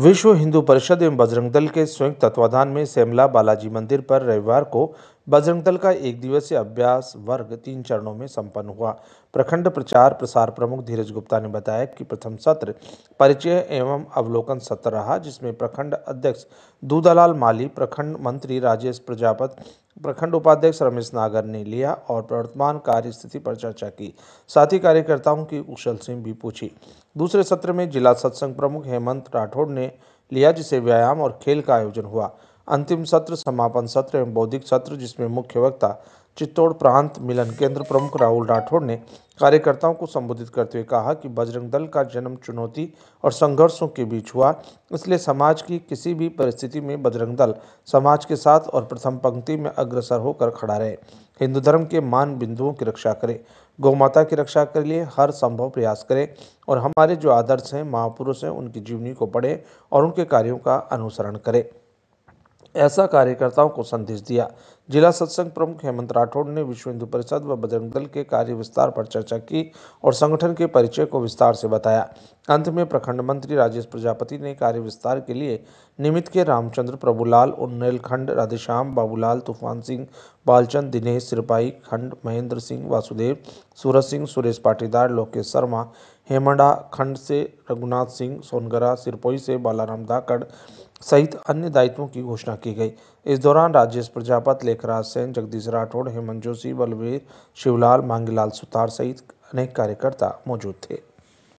विश्व हिंदू परिषद एवं बजरंग दल के संयुक्त तत्वावधान में सेमला बालाजी मंदिर पर रविवार को बजरंग दल का एक दिवसीय अभ्यास वर्ग तीन चरणों में संपन्न हुआ प्रखंड प्रचार प्रसार प्रमुख धीरज गुप्ता ने बताया कि प्रथम सत्र परिचय एवं अवलोकन सत्र रहा जिसमें प्रखंड अध्यक्ष दूदालाल माली प्रखंड मंत्री राजेश प्रजापत प्रखंड उपाध्यक्ष रमेश नागर ने लिया और वर्तमान कार्य स्थिति पर चर्चा की साथ ही कार्यकर्ताओं की कुशल सिंह भी पूछी दूसरे सत्र में जिला सत्संग प्रमुख हेमंत राठौड़ ने लिया जिसे व्यायाम और खेल का आयोजन हुआ अंतिम सत्र समापन सत्र एवं बौद्धिक सत्र जिसमें मुख्य वक्ता चित्तौड़ प्रांत मिलन केंद्र प्रमुख राहुल राठौड़ ने कार्यकर्ताओं को संबोधित करते हुए कहा कि बजरंग दल का जन्म चुनौती और संघर्षों के बीच हुआ इसलिए समाज की किसी भी परिस्थिति में बजरंग दल समाज के साथ और प्रथम पंक्ति में अग्रसर होकर खड़ा रहे हिंदू धर्म के मान बिंदुओं की रक्षा करें गौमाता की रक्षा के लिए हर संभव प्रयास करें और हमारे जो आदर्श हैं महापुरुष हैं उनकी जीवनी को पढ़ें और उनके कार्यों का अनुसरण करें ऐसा कार्यकर्ताओं को संदेश दिया जिला सत्संग प्रमुख हेमंत राठौड़ ने विश्व हिंदू परिषद व बजरंग दल के कार्य विस्तार पर चर्चा की और संगठन के परिचय को विस्तार से बताया अंत में प्रखंड मंत्री राजेश प्रजापति ने कार्य विस्तार के लिए निमित्त के रामचंद्र प्रभुलाल खंड राधेश्याम बाबूलाल तूफान सिंह बालचंद दिनेश सिरपाई खंड महेंद्र सिंह वासुदेव सूरज सिंह सुरेश पाटीदार लोकेश शर्मा हेमंडा खंड से रघुनाथ सिंह सोनगरा सिरपोई से बालाराम धाकड़ सहित अन्य दायित्वों की घोषणा की गई इस दौरान राजेश प्रजापत देखराज सेन जगदीश राठौड़ हेमंत जोशी बलवीर शिवलाल मांगीलाल सुतार सहित अनेक कार्यकर्ता मौजूद थे